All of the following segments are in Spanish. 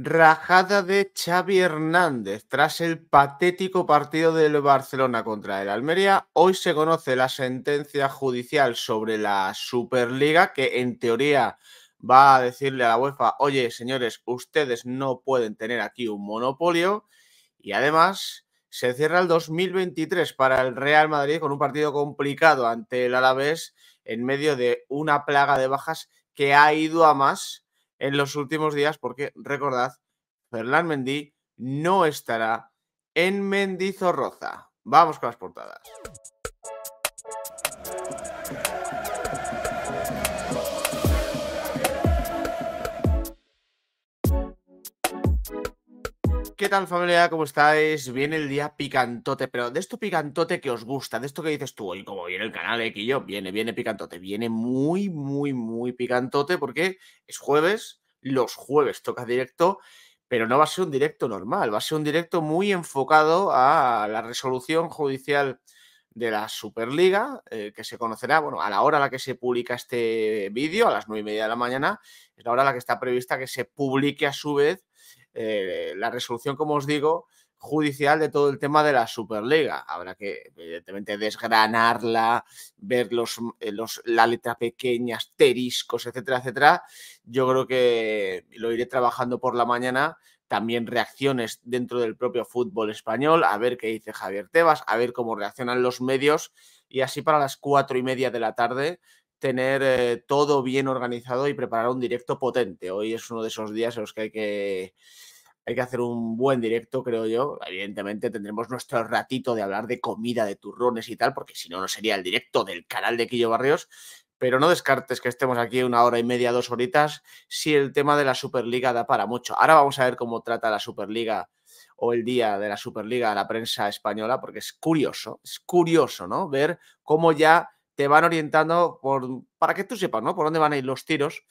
Rajada de Xavi Hernández. Tras el patético partido del Barcelona contra el Almería, hoy se conoce la sentencia judicial sobre la Superliga que en teoría va a decirle a la UEFA, oye señores, ustedes no pueden tener aquí un monopolio. Y además se cierra el 2023 para el Real Madrid con un partido complicado ante el Alavés en medio de una plaga de bajas que ha ido a más en los últimos días, porque recordad, Fernán Mendí no estará en Mendizorroza. Vamos con las portadas. ¿Qué tal familia? ¿Cómo estáis? Viene el día picantote, pero de esto picantote que os gusta, de esto que dices tú hoy, como viene el canal X yo, viene, viene picantote, viene muy, muy, muy picantote porque es jueves, los jueves toca directo, pero no va a ser un directo normal, va a ser un directo muy enfocado a la resolución judicial de la Superliga, eh, que se conocerá, bueno, a la hora a la que se publica este vídeo, a las nueve y media de la mañana, es la hora a la que está prevista que se publique a su vez eh, la resolución, como os digo, judicial de todo el tema de la Superliga. Habrá que, evidentemente, desgranarla, ver mm, eh, los, la letra pequeña, asteriscos, etcétera, etcétera. Yo creo que lo iré trabajando por la mañana. También reacciones dentro del propio fútbol español, a ver qué dice Javier Tebas, a ver cómo reaccionan los medios. Y así para las cuatro y media de la tarde tener eh, todo bien organizado y preparar un directo potente. Hoy es uno de esos días en los que hay que hay que hacer un buen directo, creo yo. Evidentemente tendremos nuestro ratito de hablar de comida, de turrones y tal, porque si no, no sería el directo del canal de Quillo Barrios. Pero no descartes que estemos aquí una hora y media, dos horitas, si el tema de la Superliga da para mucho. Ahora vamos a ver cómo trata la Superliga o el día de la Superliga a la prensa española, porque es curioso, es curioso, ¿no? Ver cómo ya te van orientando mm, para que tú sepas, ¿no? Por dónde van a ir los tiros.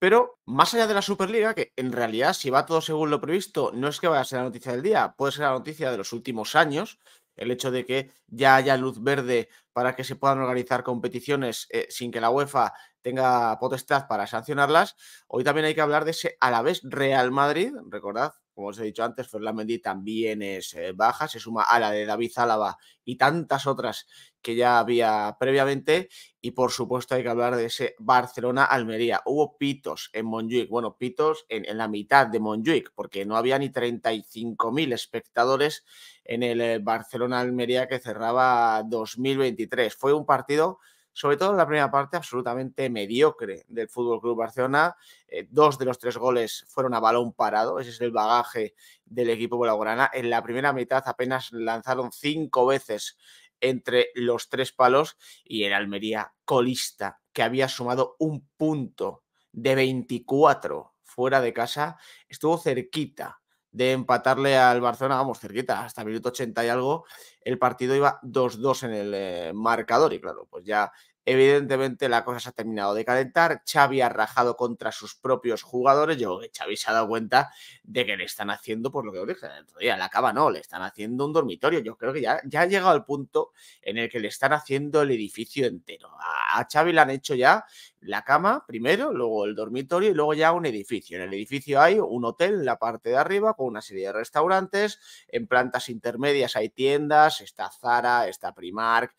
Pero más allá de la Superliga, que en realidad, si va todo según lo previsto, no es que vaya a ser la noticia del día, puede ser la noticia de los últimos años. El hecho de que ya haya luz verde para que se puedan organizar competiciones eh, sin que la UEFA tenga potestad para sancionarlas. Hoy también hay que hablar de ese a la vez Real Madrid, recordad como os he dicho antes, Ferlandi también es eh, baja, se suma a la de David Álava y tantas otras que ya había previamente. Y por supuesto hay que hablar de ese Barcelona-Almería. Hubo pitos en Monjuic, bueno, pitos en, en la mitad de Monjuic, porque no había ni 35.000 espectadores en el eh, Barcelona-Almería que cerraba 2023. Fue un partido sobre todo en la primera parte absolutamente mediocre del Fútbol Club Barcelona. Eh, dos de los tres goles fueron a balón parado, ese es el bagaje del equipo blaugrana. En la primera mitad apenas lanzaron cinco veces entre los tres palos y el Almería colista, que había sumado un punto de 24 fuera de casa, estuvo cerquita de empatarle al Barcelona, vamos, cerquita, hasta minuto 80 y algo, el partido iba 2-2 en el eh, marcador y claro, pues ya Evidentemente la cosa se ha terminado de calentar. Xavi ha rajado contra sus propios jugadores. Yo creo que Xavi se ha dado cuenta de que le están haciendo, por lo que dije la cama no, le están haciendo un dormitorio. Yo creo que ya, ya ha llegado al punto en el que le están haciendo el edificio entero. A, Xavi le han hecho ya la cama primero, luego el dormitorio y luego ya un edificio. En el edificio hay un hotel en la parte de arriba con una serie de restaurantes. En plantas intermedias hay tiendas. Está Zara, está Primark,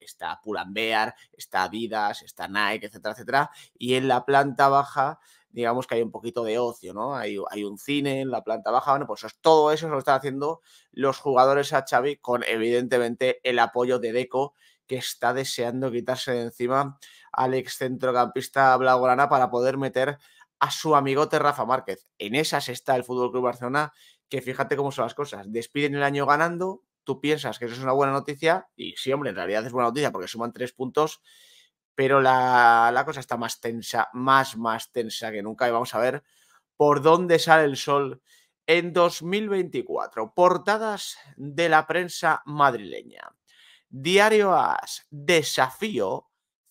está Pulambear está Adidas, está Nike, etcétera, etcétera. Y en la planta baja, digamos que hay un poquito de ocio, ¿no? Hay, hay un cine en la planta baja, bueno, pues todo eso lo están haciendo los jugadores a Xavi con evidentemente el apoyo de Deco que está deseando quitarse de encima al ex centrocampista Blaugrana para poder meter a su amigote Rafa Márquez. En esas está el Fútbol Club Barcelona, que fíjate cómo son las cosas. Despiden el año ganando, tú piensas que eso es una buena noticia, y sí, hombre, en realidad es buena noticia porque suman tres puntos, pero la, cosa está más tensa, más, más tensa que nunca, y vamos a ver por dónde sale el sol en 2024. Portadas de la prensa madrileña. Diario AS, desafío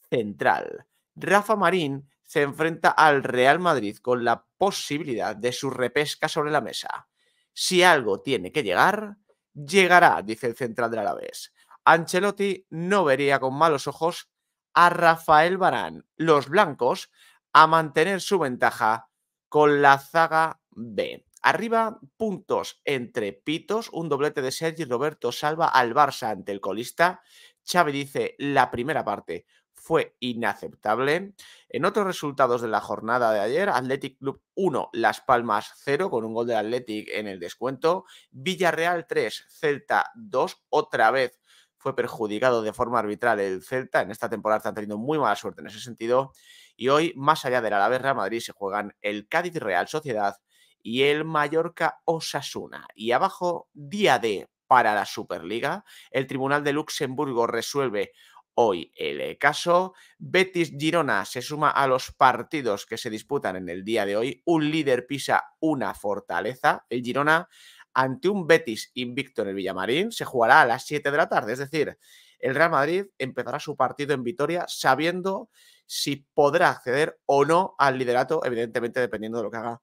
central. Rafa Marín se enfrenta al Real Madrid con la posibilidad de su repesca sobre la mesa. Si algo tiene que llegar, llegará, dice el central del Alavés. Ancelotti no vería con malos ojos a Rafael Barán, los blancos, a mantener su ventaja con la zaga B. Arriba, puntos entre pitos, un doblete de Sergi Roberto salva al Barça ante el colista. Xavi dice la primera parte fue inaceptable. En otros resultados de la jornada de ayer, Athletic Club 1, Las Palmas 0, con un gol del Athletic en el descuento. Villarreal 3, Celta 2, otra vez fue perjudicado de forma arbitral el Celta. En esta temporada están teniendo muy mala suerte en ese sentido. Y hoy, más allá del Alavés Real Madrid, se juegan el Cádiz Real Sociedad y el Mallorca Osasuna. Y abajo, día D para la Superliga. El Tribunal de Luxemburgo resuelve hoy el caso. Betis Girona se suma a los partidos que se disputan en el día de hoy. Un líder pisa una fortaleza. El Girona ante un Betis invicto en el Villamarín se jugará a las 7 de la tarde. Es decir, el Real Madrid empezará su partido en Vitoria sabiendo si podrá acceder o no al liderato, evidentemente dependiendo de lo que haga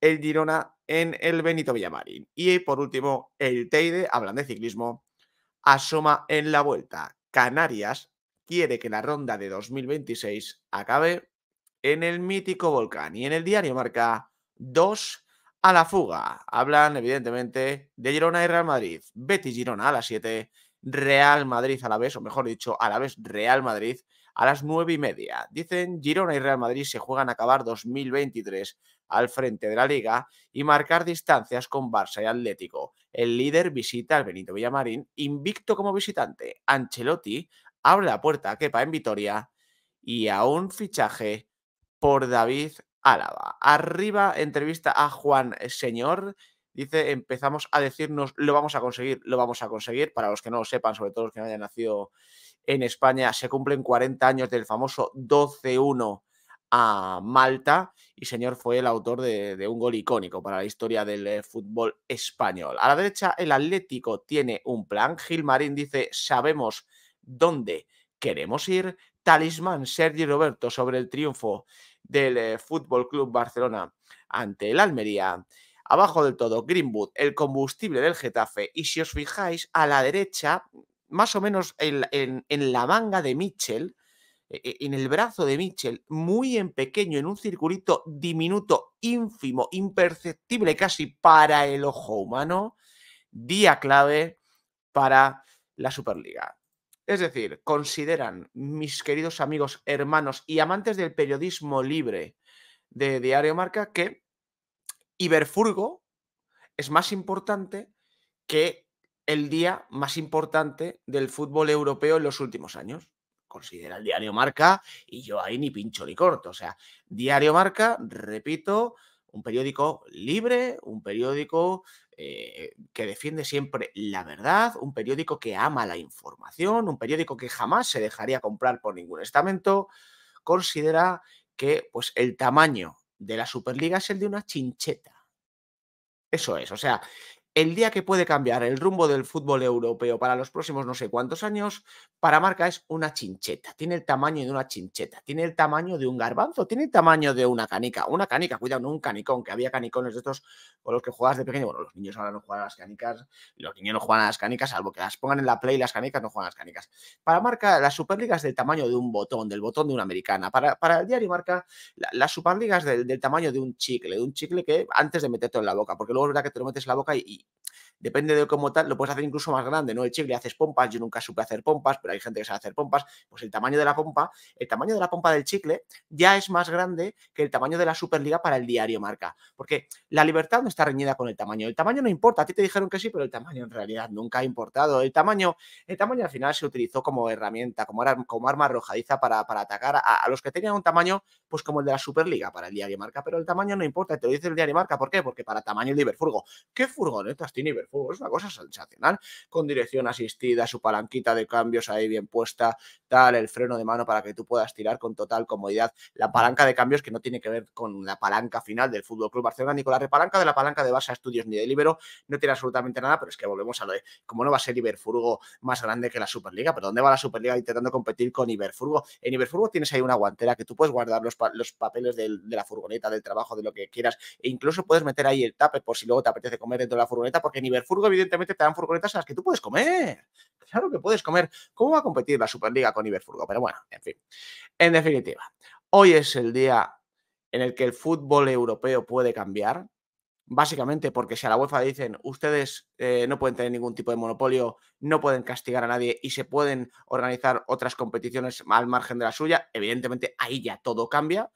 el Girona en el Benito Villamarín. Y por último, el Teide, hablan de ciclismo, asoma en la vuelta. Canarias quiere que la ronda de 2026 acabe en el mítico volcán. Y en el diario marca dos a la fuga. Hablan, evidentemente, de Girona y Real Madrid. Betty Girona a las 7, Real Madrid a la vez, o mejor dicho, a la vez Real Madrid a las 9 y media. Dicen Girona y Real Madrid se juegan a acabar 2023 al frente de la liga y marcar distancias con Barça y Atlético. El líder visita al Benito Villamarín, invicto como visitante. Ancelotti abre la puerta a Kepa en Vitoria y a un fichaje por David Álava. Arriba, entrevista a Juan Señor. Dice, empezamos a decirnos, lo vamos a conseguir, lo vamos a conseguir. Para los que no lo sepan, sobre todo los que no hayan nacido en España, se cumplen 40 años del famoso 12-1 a Malta y señor fue el autor de, un gol icónico para la historia del eh, fútbol español. A la derecha, el Atlético tiene un plan. Gilmarín dice, sabemos dónde queremos ir. Talismán Sergio Roberto sobre el triunfo del FC eh, Fútbol Club Barcelona ante el Almería. Abajo del todo, Greenwood, el combustible del Getafe. Y si os fijáis, a la derecha, más o menos en la manga de Mitchell, e, e, en el brazo de Mitchell, muy en pequeño, en un circulito diminuto, ínfimo, imperceptible casi para el ojo humano, día clave para la Superliga. Es decir, consideran mis queridos amigos, hermanos y amantes del periodismo libre de Diario Marca que Iberfurgo es más importante que el día más importante del fútbol europeo en los últimos años considera el diario Marca y yo ahí ni pincho ni corto. O sea, diario Marca, repito, un periódico libre, un periódico eh, que defiende siempre la verdad, un periódico que ama la información, un periódico que jamás se dejaría comprar por ningún estamento, considera que pues, el tamaño de la Superliga es el de una chincheta. Eso es, o sea, el día que puede cambiar el rumbo del fútbol europeo para los próximos no sé cuántos años, para Marca es una chincheta. Tiene el tamaño de una chincheta, tiene el tamaño de un garbanzo, tiene el tamaño de una canica. Una canica, cuidado, no un canicón, que había canicones de estos con los que jugabas de pequeño. Bueno, los niños ahora no juegan a las canicas, los niños no juegan a las canicas, salvo que las pongan en la play, y las canicas no juegan a las canicas. Para Marca, las Superligas del tamaño de un botón, del botón de una americana. Para, para el diario Marca, las Superligas del, del, tamaño de un chicle, de un chicle que antes de meterte en la boca, porque luego es verdad que te lo metes en la boca y depende de cómo tal, lo puedes hacer incluso más grande, ¿no? El chicle haces pompas, yo nunca supe hacer pompas, pero hay gente que sabe hacer pompas, pues el tamaño de la pompa, el tamaño de la pompa del chicle ya es más grande que el tamaño de la Superliga para el diario marca, porque la libertad no está reñida con el tamaño, el tamaño no importa, a ti te dijeron que sí, pero el tamaño en realidad nunca ha importado, el tamaño, el tamaño al final se utilizó como herramienta, como, arma arrojadiza para, atacar a, los que tenían un tamaño, pues como el de la Superliga para el diario marca, pero el tamaño no importa, te lo dice el diario marca, ¿por qué? Porque para tamaño el furgo, ¿qué furgón tiene Es una cosa sensacional, con dirección asistida, su palanquita de cambios ahí bien puesta, tal, el freno de mano para que tú puedas tirar con total comodidad. La palanca de cambios que no tiene que ver con la palanca final del Fútbol Club Barcelona, ni con la repalanca de la palanca de Barça Estudios ni de Libero, no tiene absolutamente nada, pero es que volvemos a lo de cómo no va a ser Iberfurgo más grande que la Superliga, pero ¿dónde va la Superliga intentando competir con Iberfurgo? En Iberfurgo tienes ahí una guantera que tú puedes guardar los, papeles de la furgoneta, del trabajo, de lo que quieras, e incluso puedes meter ahí el tape, por si luego te apetece comer dentro de la furgoneta porque en Iberfurgo, evidentemente, te dan furgonetas en las que tú puedes comer. Claro que puedes comer. ¿Cómo va a competir la Superliga con Iberfurgo? Pero bueno, en fin. En definitiva, hoy es el día en el que el fútbol europeo puede cambiar, básicamente porque si a la UEFA dicen ustedes eh, no pueden tener ningún tipo de monopolio, no pueden castigar a nadie y se pueden organizar otras competiciones al margen de la suya, evidentemente ahí ya todo cambia,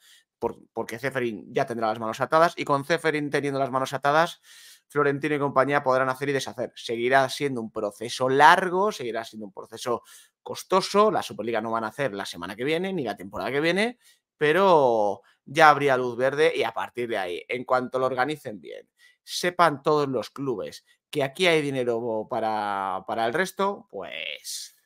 porque Zeferin ya tendrá las manos atadas y con Zeferin teniendo las manos atadas, Florentino y compañía podrán hacer y deshacer. Seguirá siendo un proceso largo, seguirá siendo un proceso costoso. La Superliga no van a hacer la semana que viene ni la temporada que viene, pero ya habría luz verde y a partir de ahí, en cuanto lo organicen bien, sepan todos los clubes que aquí hay dinero para, el resto, pues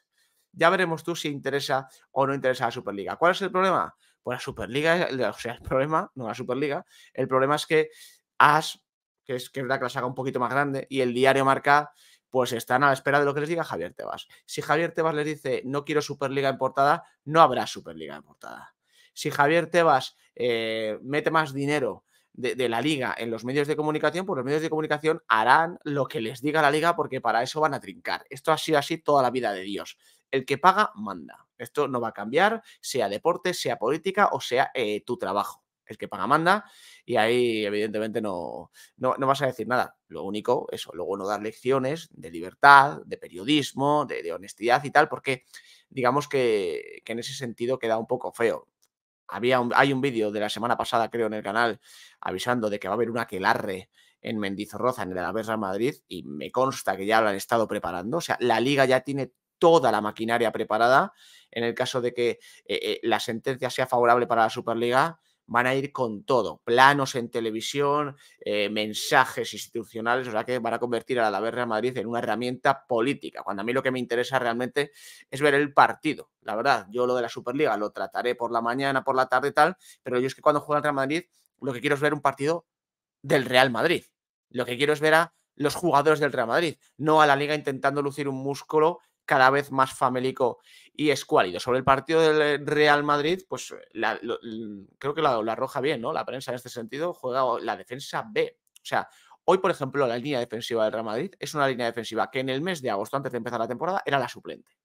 ya veremos tú si interesa o no interesa la Superliga. ¿Cuál es el problema? Pues la Superliga, o sea, el problema, no la Superliga, el problema es que has que es, que es verdad que la saca un poquito más grande, y el diario Marca, pues están a la espera de lo que les diga Javier Tebas. Si Javier Tebas les dice no quiero Superliga en portada, no habrá Superliga en portada. Si Javier Tebas eh, mete más dinero de, la liga en los medios de comunicación, pues los medios de comunicación harán lo que les diga la liga porque para eso van a trincar. Esto ha sido así toda la vida de Dios. El que paga, manda. Esto no va a cambiar, sea deporte, sea política o sea eh, tu trabajo que paga manda, y ahí evidentemente no, no, vas a decir nada. Lo único, eso, luego no dar lecciones de libertad, de periodismo, de, honestidad y tal, porque digamos que, en ese sentido queda un poco feo. Había hay un vídeo de la semana pasada, creo, en el canal, avisando de que va a haber una aquelarre en Mendizorroza, en el Alavés Madrid, y me consta que ya lo han estado preparando. O sea, la liga ya tiene toda la maquinaria preparada. En el caso de que eh, eh, la sentencia sea favorable para la Superliga, van a ir con todo, planos en televisión, eh, mensajes institucionales, o sea que van a convertir a la Real Madrid en una herramienta política, cuando a mí lo que me interesa realmente es ver el partido, la verdad, yo lo de la Superliga lo trataré por la mañana, por la tarde y tal, pero yo es que cuando juega el Real Madrid lo que quiero es ver un partido del Real Madrid, lo que quiero es ver a los jugadores del Real Madrid, no a la liga intentando lucir un músculo cada vez más famélico y escuálido. Sobre el partido del eh, Real Madrid, pues eh, creo que la, arroja roja bien, ¿no? La prensa en este sentido juega la defensa B. O sea, hoy, por ejemplo, la línea defensiva del Real Madrid es una línea defensiva que en el mes de agosto, antes de empezar la temporada, era la suplente.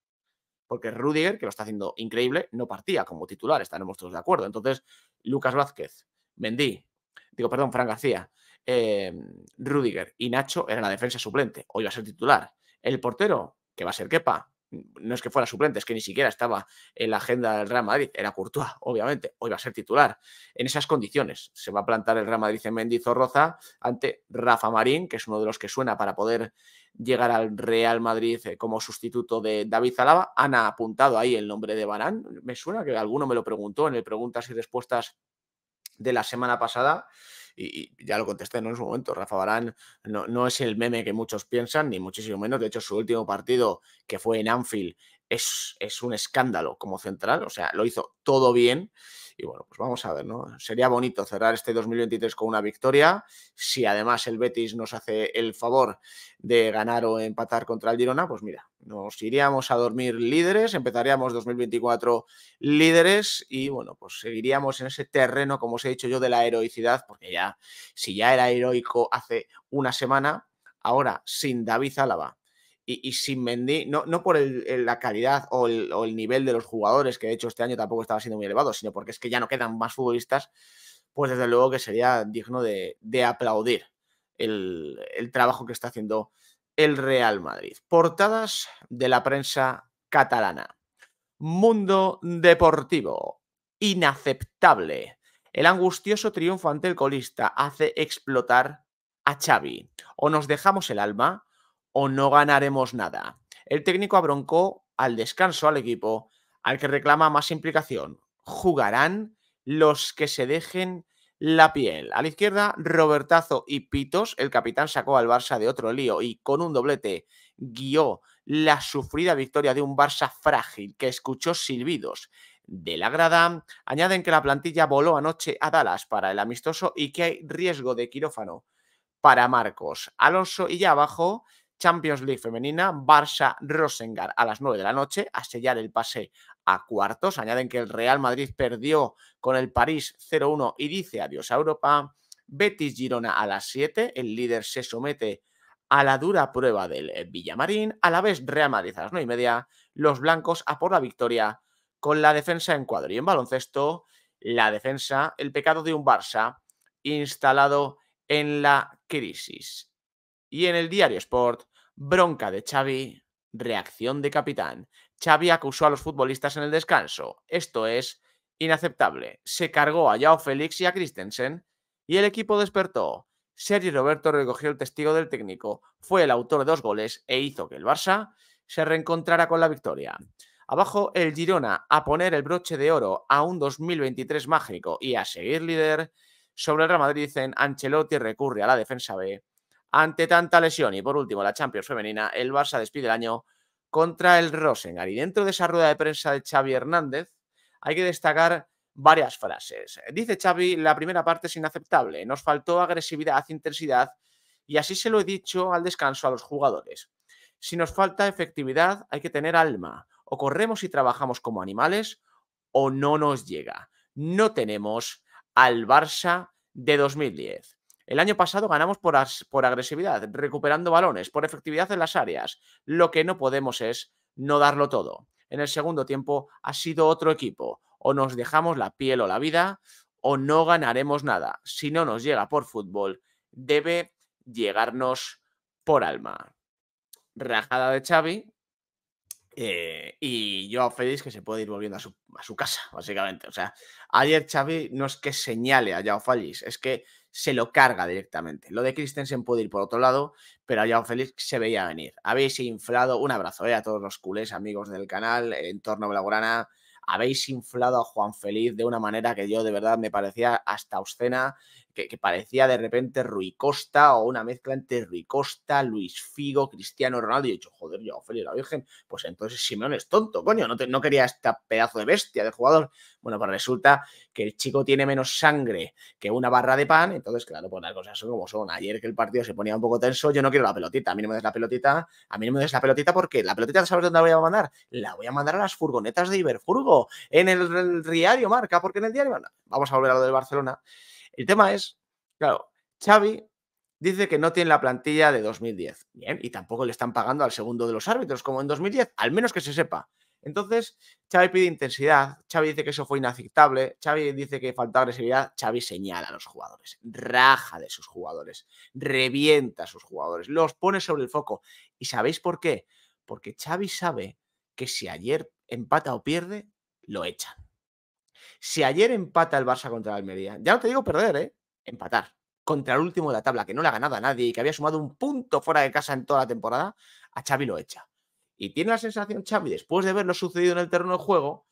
Porque Rudiger, que lo está haciendo increíble, no partía como titular, estaremos todos de acuerdo. Entonces, Lucas Vázquez, Mendy, digo, perdón, Fran García, eh, Rudiger y Nacho eran la defensa suplente. Hoy va a ser titular. El portero, que va a ser Kepa. No es que fuera suplente, es que ni siquiera estaba en la agenda del Real Madrid. Era Courtois, obviamente. Hoy va a ser titular. En esas condiciones se va a plantar el Real Madrid en Mendizorroza ante Rafa Marín, que es uno de los que suena para poder llegar al Real Madrid eh, como sustituto de David Zalaba. Han apuntado ahí el nombre de Barán. Me suena que alguno me lo preguntó en el preguntas y respuestas de la semana pasada y, ya lo contesté en su momento, Rafa Barán no, no es el meme que muchos piensan, ni muchísimo menos, de hecho su último partido que fue en Anfield es, es, un escándalo como central, o sea, lo hizo todo bien y bueno, pues vamos a ver, ¿no? Sería bonito cerrar este 2023 con una victoria. Si además el Betis nos hace el favor de ganar o empatar contra el Girona, pues mira, nos iríamos a dormir líderes, empezaríamos 2024 líderes y bueno, pues seguiríamos en ese terreno, como os he dicho yo, de la heroicidad, porque ya, si ya era heroico hace una semana, ahora sin David Álava, y, sin Mendy, no, no por la calidad o el, nivel de los jugadores, que de hecho este año tampoco estaba siendo muy elevado, sino porque es que ya no quedan más futbolistas, pues desde luego que sería digno de, aplaudir el, el trabajo que está haciendo el Real Madrid. Portadas de la prensa catalana. Mundo deportivo. Inaceptable. El angustioso triunfo ante el colista hace explotar a Xavi. O nos dejamos el alma o no ganaremos nada. El técnico abroncó al descanso al equipo, al que reclama más implicación. Jugarán los que se dejen la piel. A la izquierda, Robertazo y Pitos. El capitán sacó al Barça de otro lío y con un doblete guió la sufrida victoria de un Barça frágil que escuchó silbidos de la grada. Añaden que la plantilla voló anoche a Dallas para el amistoso y que hay riesgo de quirófano para Marcos Alonso. Y ya abajo Champions League femenina, Barça Rosengar a las 9 de la noche a sellar el pase a cuartos. Añaden que el Real Madrid perdió con el París 0-1 y dice adiós a Europa. Betis Girona a las 7, el líder se somete a la dura prueba del eh, Villamarín, a la vez Real Madrid a las 9 y media, los blancos a por la victoria con la defensa en cuadro y en baloncesto, la defensa, el pecado de un Barça instalado en la crisis. Y en el diario Sport, bronca de Xavi, reacción de capitán. Xavi acusó a los futbolistas en el descanso. Esto es inaceptable. Se cargó a Yao Félix y a Christensen y el equipo despertó. Sergio Roberto recogió el testigo del técnico, fue el autor de dos goles e hizo que el Barça se reencontrara con la victoria. Abajo el Girona a poner el broche de oro a un 2023 mágico y a seguir líder. Sobre el Real Madrid en Ancelotti recurre a la defensa B ante tanta lesión. Y por último, la Champions femenina, el Barça despide el año contra el Rosengar. Y dentro de esa rueda de prensa de Xavi Hernández, hay que destacar varias frases. Dice Xavi, la primera parte es inaceptable. Nos faltó agresividad, intensidad y así se lo he dicho al descanso a los jugadores. Si nos falta efectividad, hay que tener alma. O corremos y trabajamos como animales o no nos llega. No tenemos al Barça de 2010. El año pasado ganamos por, agresividad, recuperando balones, por efectividad en las áreas. Lo que no podemos es no darlo todo. En el segundo tiempo ha sido otro equipo. O nos dejamos la piel o la vida o no ganaremos nada. Si no nos llega por fútbol, debe llegarnos por alma. Rajada de Xavi, eh, y yo a Félix que se puede ir volviendo a su, a su, casa, básicamente. O sea, ayer Xavi no es que señale a Joao Félix, es que se lo carga directamente. Lo de Christensen puede ir por otro lado, pero a Juan Félix se veía venir. Habéis inflado, un abrazo eh, a todos los culés, amigos del canal, en entorno blaugrana, habéis inflado a Juan Félix de una manera que yo de verdad me parecía hasta obscena que, parecía de repente Rui Costa o una mezcla entre Rui Costa, Luis Figo, Cristiano Ronaldo. Y he dicho, joder, yo, Feliz la Virgen, pues entonces Simeón es tonto, coño, no, te, quería este pedazo de bestia de jugador. Bueno, pues resulta que el chico tiene menos sangre que una barra de pan, entonces, claro, pues las cosas son como son. Ayer que el partido se ponía un poco tenso, yo no quiero la pelotita, a mí no me des la pelotita, a mí no me des la pelotita porque la pelotita, ¿sabes dónde la voy a mandar? La voy a mandar a las furgonetas de Iberfurgo, en el, Diario Marca, porque en el diario, vamos a volver a lo del Barcelona. El tema es, claro, Xavi dice que no tiene la plantilla de 2010. Bien, y tampoco le están pagando al segundo de los árbitros, como en 2010, al menos que se sepa. Entonces, Xavi pide intensidad, Xavi dice que eso fue inaceptable, Xavi dice que falta agresividad, Xavi señala a los jugadores, raja de sus jugadores, revienta a sus jugadores, los pone sobre el foco. ¿Y sabéis por qué? Porque Xavi sabe que si ayer empata o pierde, lo echan. Si ayer empata el Barça contra el Almería, ya no te digo perder, ¿eh? Empatar contra el último de la tabla, que no le ha ganado a nadie y que había sumado un punto fuera de casa en toda la temporada, a Xavi lo echa. Y tiene la sensación, Xavi, después de ver lo sucedido en el terreno de juego,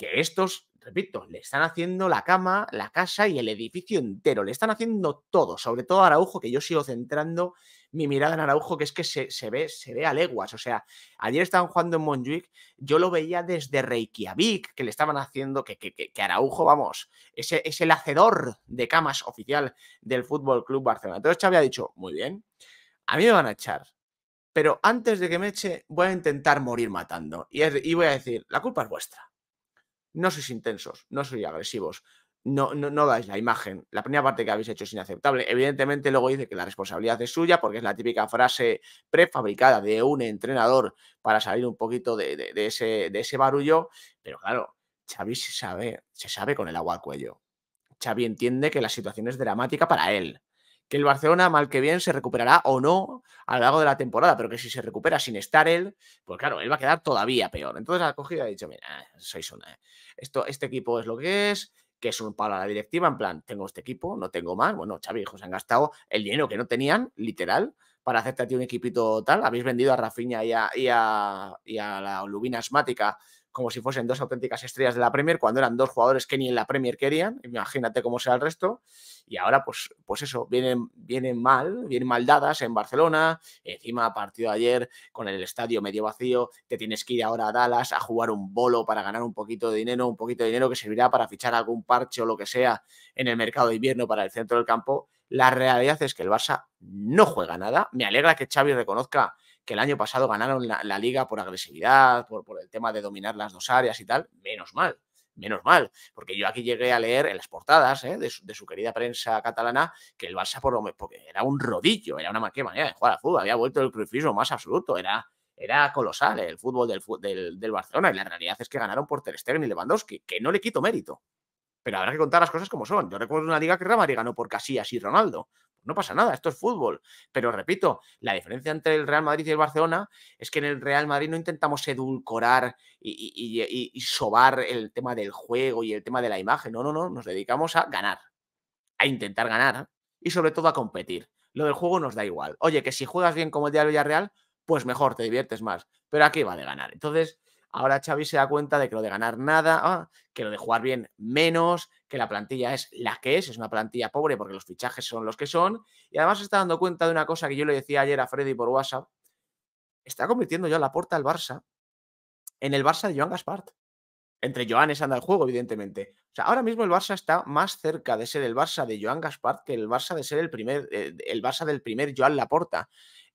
que estos, repito, le están haciendo la cama, la casa y el edificio entero, le están haciendo todo, sobre todo Araujo, que yo sigo centrando mi mirada en Araujo, que es que se, ve, se ve a leguas, o sea, ayer estaban jugando en Montjuic, yo lo veía desde Reykjavik, que le estaban haciendo, que, que, Araujo, vamos, es, es el hacedor de camas oficial del Fútbol Club Barcelona. Entonces Xavi ha dicho, muy bien, a mí me van a echar, pero antes de que me eche, voy a intentar morir matando. y, voy a decir, la culpa es vuestra no sois intensos, no sois agresivos, no, no, no, dais la imagen. La primera parte que habéis hecho es inaceptable. Evidentemente, luego dice que la responsabilidad es suya, porque es la típica frase prefabricada de un entrenador para salir un poquito de, de, ese, de ese barullo. Pero claro, Xavi se sabe, se sabe con el agua al cuello. Xavi entiende que la situación es dramática para él que el Barcelona, mal que bien, se recuperará o no a lo largo de la temporada, pero que si se recupera sin estar él, pues claro, él va a quedar todavía peor. Entonces cogido y ha dicho, mira, sois una, ¿eh? esto, este equipo es lo que es, que es un palo a la directiva, en plan, tengo este equipo, no tengo más, bueno, Xavi, hijos, han gastado el dinero que no tenían, literal, para hacerte a ti un equipito tal, habéis vendido a Rafinha y a, y a, y a la lubina asmática como si fuesen dos auténticas estrellas de la Premier, cuando eran dos jugadores que ni en la Premier querían, imagínate cómo sea el resto, y ahora pues, pues eso, vienen, vienen mal, vienen mal dadas en Barcelona, encima partido ayer con el estadio medio vacío, te tienes que ir ahora a Dallas a jugar un bolo para ganar un poquito de dinero, un poquito de dinero que servirá para fichar algún parche o lo que sea en el mercado de invierno para el centro del campo, la realidad es que el Barça no juega nada, me alegra que Xavi reconozca que el año pasado ganaron la, liga por agresividad, por, el tema de dominar las dos áreas y tal, menos mal, menos mal, porque yo aquí llegué a leer en las portadas ¿eh? de, su, querida prensa catalana que el Barça por lo, porque era un rodillo, era una qué de jugar al fútbol, había vuelto el crucifismo más absoluto, era, era colosal el fútbol del, del, del, Barcelona y la realidad es que ganaron por Ter Stegen y Lewandowski, que no le quito mérito, pero habrá que contar las cosas como son. Yo recuerdo una liga que Real Madrid ganó por así y Ronaldo. No pasa nada, esto es fútbol. Pero repito, la diferencia entre el Real Madrid y el Barcelona es que en el Real Madrid no intentamos edulcorar y, sobar el tema del juego y el tema de la imagen. No, no, no, nos dedicamos a ganar, a intentar ganar y sobre todo a competir. Lo del juego nos da igual. Oye, que si juegas bien como el día Villarreal, pues mejor, te diviertes más. Pero aquí va de ganar. Entonces, Ahora Xavi se da cuenta de que lo de ganar nada, ah, que lo de jugar bien menos, que la plantilla es la que es, es una plantilla pobre porque los fichajes son los que son. Y además se está dando cuenta de una cosa que yo le decía ayer a Freddy por WhatsApp. Está convirtiendo ya la puerta al Barça en el Barça de Joan Gaspart. Entre Joanes anda el juego, evidentemente. O sea, ahora mismo el Barça está más cerca de ser el Barça de Joan Gaspart que el Barça de ser el primer, eh, el Barça del primer Joan Laporta.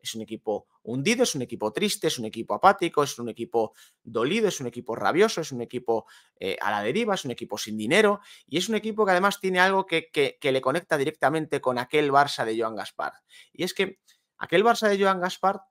Es un equipo hundido, es un equipo triste, es un equipo apático, es un equipo dolido, es un equipo rabioso, es un equipo eh, a la deriva, es un equipo sin dinero y es un equipo que además tiene algo que, que, le conecta directamente con aquel Barça de Joan Gaspar. Y es que aquel Barça de Joan Gaspar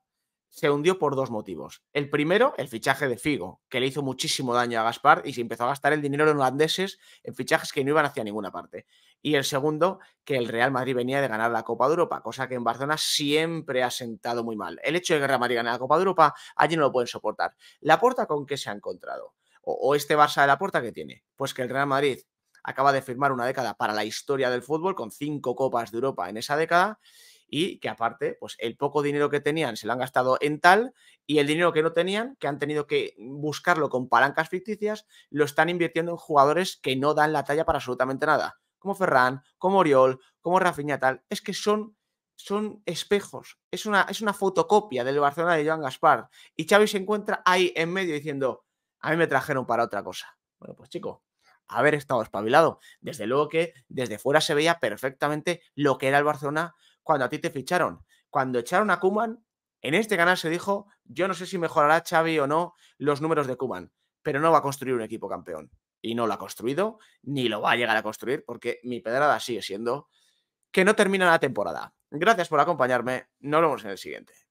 se hundió por dos motivos. El primero, el fichaje de Figo, que le hizo muchísimo daño a Gaspar y se empezó a gastar el dinero en holandeses en fichajes que no iban hacia ninguna parte y el segundo, que el Real Madrid venía de ganar la Copa de Europa, cosa que en Barcelona siempre ha sentado muy mal. El hecho de que el Real Madrid gane la Copa de Europa, allí no lo pueden soportar. ¿La puerta con qué se ha encontrado? O, este Barça de la puerta que tiene? Pues que el Real Madrid acaba de firmar una década para la historia del fútbol, con cinco Copas de Europa en esa década, y que aparte, pues el poco dinero que tenían se lo han gastado en tal y el dinero que no tenían, que han tenido que buscarlo con palancas ficticias, lo están invirtiendo en jugadores que no dan la talla para absolutamente nada como Ferran, como Oriol, como Rafinha tal, es que son, son espejos, es una, es una fotocopia del Barcelona de Joan Gaspar. Y Xavi se encuentra ahí en medio diciendo, a mí me trajeron para otra cosa. Bueno, pues chico, haber estado espabilado. Desde luego que desde fuera se veía perfectamente lo que era el Barcelona cuando a ti te ficharon. Cuando echaron a Kuman, en este canal se dijo, yo no sé si mejorará Xavi o no los números de Kuman, pero no va a construir un equipo campeón y no lo ha construido, ni lo va a llegar a construir, porque mi pedrada sigue siendo que no termina la temporada. Gracias por acompañarme, nos vemos en el siguiente.